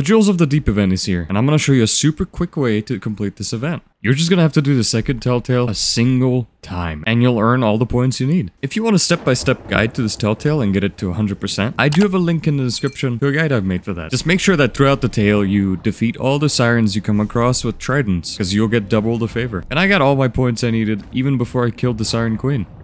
The Jewels of the Deep event is here, and I'm gonna show you a super quick way to complete this event. You're just gonna have to do the second Telltale a single time, and you'll earn all the points you need. If you want a step-by-step -step guide to this Telltale and get it to 100%, I do have a link in the description to a guide I've made for that. Just make sure that throughout the tale, you defeat all the sirens you come across with tridents, because you'll get double the favor. And I got all my points I needed, even before I killed the Siren Queen.